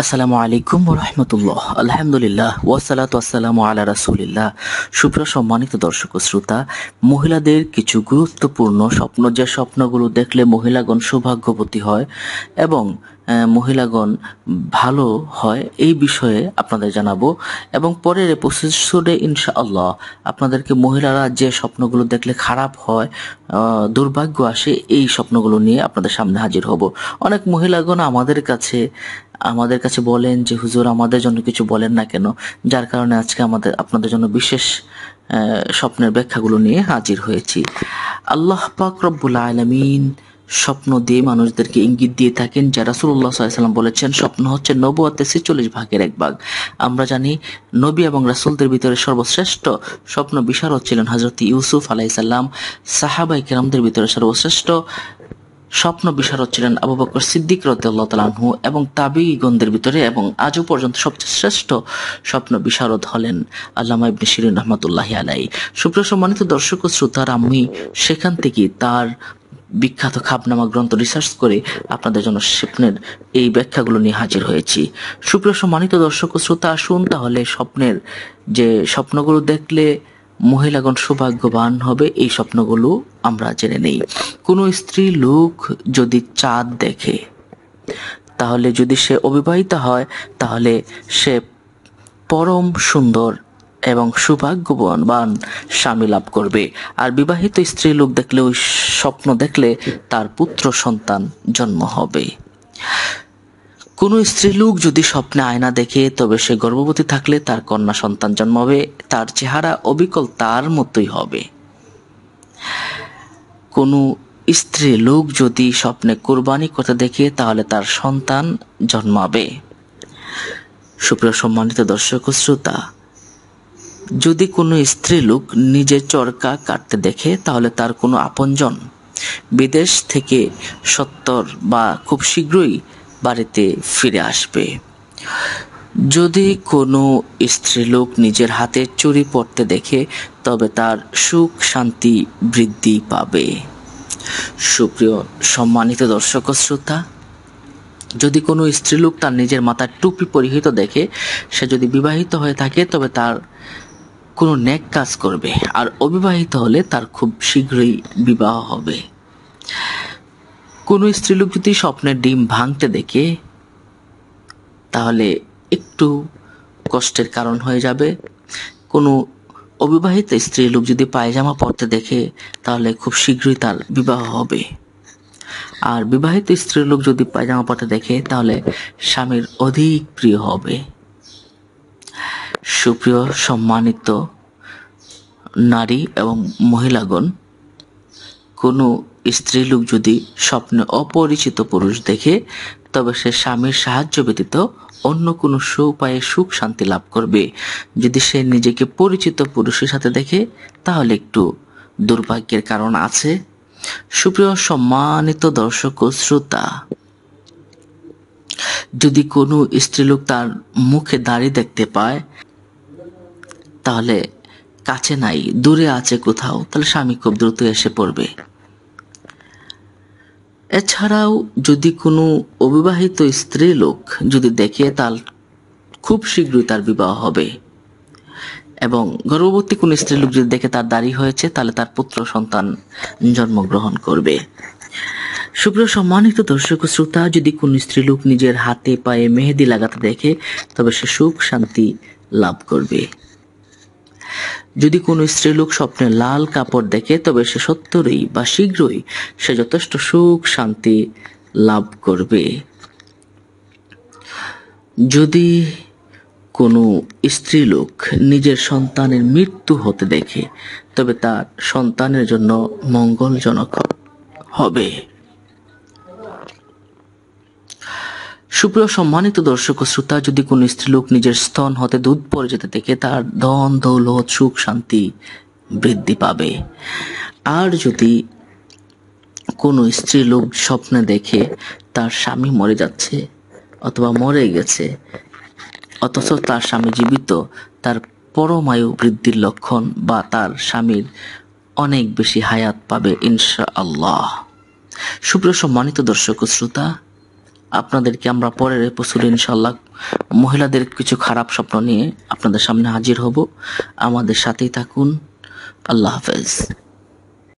আসসালামু আলাইকুম রহমতুল্লাহ আলহামদুলিল্লাহ ওয়াসালাত আসসালামু আলা রাসুলিল্লাহ সুপ্রিয় সম্মানিত দর্শক শ্রোতা মহিলাদের কিছু গুরুত্বপূর্ণ স্বপ্ন যে স্বপ্নগুলো দেখলে মহিলাগণ সৌভাগ্যবতী হয় এবং মহিলাগণ ভালো হয় এই বিষয়ে আপনাদের জানাবো এবং পরের এপিসোডে ইনশাআল্লাহ আপনাদেরকে মহিলারা যে স্বপ্নগুলো দেখলে খারাপ হয় দুর্ভাগ্য আসে এই স্বপ্নগুলো নিয়ে আপনাদের সামনে হাজির হব অনেক মহিলাগণ আমাদের কাছে আমাদের কাছে বলেন যে হুজুর আমাদের জন্য কিছু বলেন না কেন যার কারণে আজকে আমাদের আপনাদের জন্য বিশেষ স্বপ্নের ব্যাখ্যাগুলো নিয়ে হাজির হয়েছি আল্লাহ পাক রব্বুল আলমিন স্বপ্ন দিয়ে মানুষদেরকে ইঙ্গিত দিয়ে থাকেন যা রাসুল্লাহ সাল্লাম বলেছেন স্বপ্ন হচ্ছে নবুয়াতে ছেচল্লিশ ভাগের এক ভাগ আমরা জানি নবী এবং রাসুলদের ভিতরে সর্বশ্রেষ্ঠ স্বপ্ন বিশারদ ছিলেন হজরত ইউসুফ আলাইসাল্লাম সাহাবাই কেরামদের ভিতরে সর্বশ্রেষ্ঠ স্বপ্ন বিশারদ ছিলেন আবু বকর সিদ্দিক রতাল্লাহ তালাহু এবং তাবিগণদের ভিতরে এবং আজও পর্যন্ত সবচেয়ে শ্রেষ্ঠ স্বপ্ন বিশারদ হলেন আল্লামা ইবনে শিরিন রহমতুল্লাহ আলাই সুপ্রিয় সম্মানিত দর্শক ও শ্রোতার আমি সেখান থেকে তার বিখ্যাত খাবনামা গ্রন্থ রিসার্চ করে আপনাদের জন্য স্বপ্নের এই ব্যাখ্যাগুলো নিয়ে হাজির হয়েছি সুপ্রিয় সম্মানিত দর্শক ও শ্রোতা আসুন তাহলে স্বপ্নের যে স্বপ্নগুলো দেখলে মহিলাগণ সৌভাগ্যবান হবে এই স্বপ্নগুলো আমরা জেনে নেই কোনো স্ত্রী লোক যদি চাঁদ দেখে তাহলে যদি সে অবিবাহিত হয় তাহলে সে পরম সুন্দর এবং সৌভাগ্যবান স্বামী লাভ করবে আর বিবাহিত স্ত্রী লোক দেখলে ওই স্বপ্ন দেখলে তার পুত্র সন্তান জন্ম হবে কোনো স্ত্রীলোক যদি স্বপ্নে আয়না দেখে তবে সে গর্ভবতী থাকলে তার কন্যা সন্তান জন্মাবে তার চেহারা অবিকল তার মতোই হবে কোনো স্ত্রী লোক যদি স্বপ্নে কোরবানি করতে দেখে তাহলে তার সন্তান জন্মাবে সুপ্রিয় সম্মানিত দর্শক শ্রোতা যদি কোনো স্ত্রীলোক নিজের চরকা কাটতে দেখে তাহলে তার কোনো আপনজন বিদেশ থেকে সত্তর বা খুব শীঘ্রই বাড়িতে ফিরে আসবে যদি কোনো স্ত্রীলোক নিজের হাতে চুরি পড়তে দেখে তবে তার সুখ শান্তি বৃদ্ধি পাবে সুপ্রিয় সম্মানিত দর্শক শ্রোতা যদি কোনো স্ত্রীলোক তার নিজের মাথার টুপি পরিহিত দেখে সে যদি বিবাহিত হয়ে থাকে তবে তার কোনো ন্যাক কাজ করবে আর অবিবাহিত হলে তার খুব শীঘ্রই বিবাহ হবে কোনো স্ত্রীলোক যদি স্বপ্নের ডিম ভাঙতে দেখে তাহলে একটু কষ্টের কারণ হয়ে যাবে কোনো অবিবাহিত স্ত্রীলোক যদি পায়জামা পরতে দেখে তাহলে খুব শীঘ্রই তার বিবাহ হবে আর বিবাহিত স্ত্রীলোক যদি পায়জামা পরতে দেখে তাহলে স্বামীর অধিক প্রিয় হবে সুপ্রিয় সম্মানিত নারী এবং মহিলাগণ কোনো স্ত্রীলোক যদি স্বপ্নে অপরিচিত পুরুষ দেখে তবে সে স্বামীর সাহায্য ব্যতীত অন্য কোনো উপায়ে সুখ শান্তি লাভ করবে যদি সে নিজেকে পরিচিত পুরুষের সাথে দেখে তাহলে একটু দুর্ভাগ্যের কারণ আছে সুপ্রিয় সম্মানিত দর্শক ও শ্রোতা যদি কোনো স্ত্রীলোক তার মুখে দাড়ি দেখতে পায় তাহলে কাছে নাই দূরে আছে কোথাও তাহলে স্বামী খুব দ্রুত এসে পড়বে এছাড়াও যদি কোনো অবিবাহিত স্ত্রী লোক যদি দেখে তার খুব শীঘ্রই তার বিবাহ হবে এবং গর্ভবতী কোনো স্ত্রী লোক যদি দেখে তার দাড়ি হয়েছে তাহলে তার পুত্র সন্তান জন্মগ্রহণ করবে সুপ্রিয় সম্মানিত দর্শক শ্রোতা যদি কোনো স্ত্রীলোক নিজের হাতে পায়ে মেহেদি লাগাতে দেখে তবে সে সুখ শান্তি লাভ করবে যদি কোনো স্ত্রীলোক স্বপ্নে লাল কাপড় দেখে তবে সে সত্যরই বা শীঘ্রই সে যথেষ্ট সুখ শান্তি লাভ করবে যদি কোনো স্ত্রীলোক নিজের সন্তানের মৃত্যু হতে দেখে তবে তার সন্তানের জন্য মঙ্গলজনক হবে সুপ্রিয় সম্মানিত দর্শক ও শ্রোতা যদি কোনো স্ত্রীলোক নিজের স্তন হতে দুধ পরে যেতে দেখে তার ধন দৌলত সুখ শান্তি বৃদ্ধি পাবে আর যদি কোনো স্ত্রীলোক স্বপ্নে দেখে তার স্বামী মরে যাচ্ছে অথবা মরে গেছে অথচ তার স্বামী জীবিত তার পরমায়ু বৃদ্ধির লক্ষণ বা তার স্বামীর অনেক বেশি হায়াত পাবে ইনশা আল্লাহ সুপ্রিয় সম্মানিত দর্শক শ্রোতা আপনাদেরকে আমরা পরের এপিসোডে ইনশাল্লাহ মহিলাদের কিছু খারাপ স্বপ্ন নিয়ে আপনাদের সামনে হাজির হব আমাদের সাথেই থাকুন আল্লাহ হাফেজ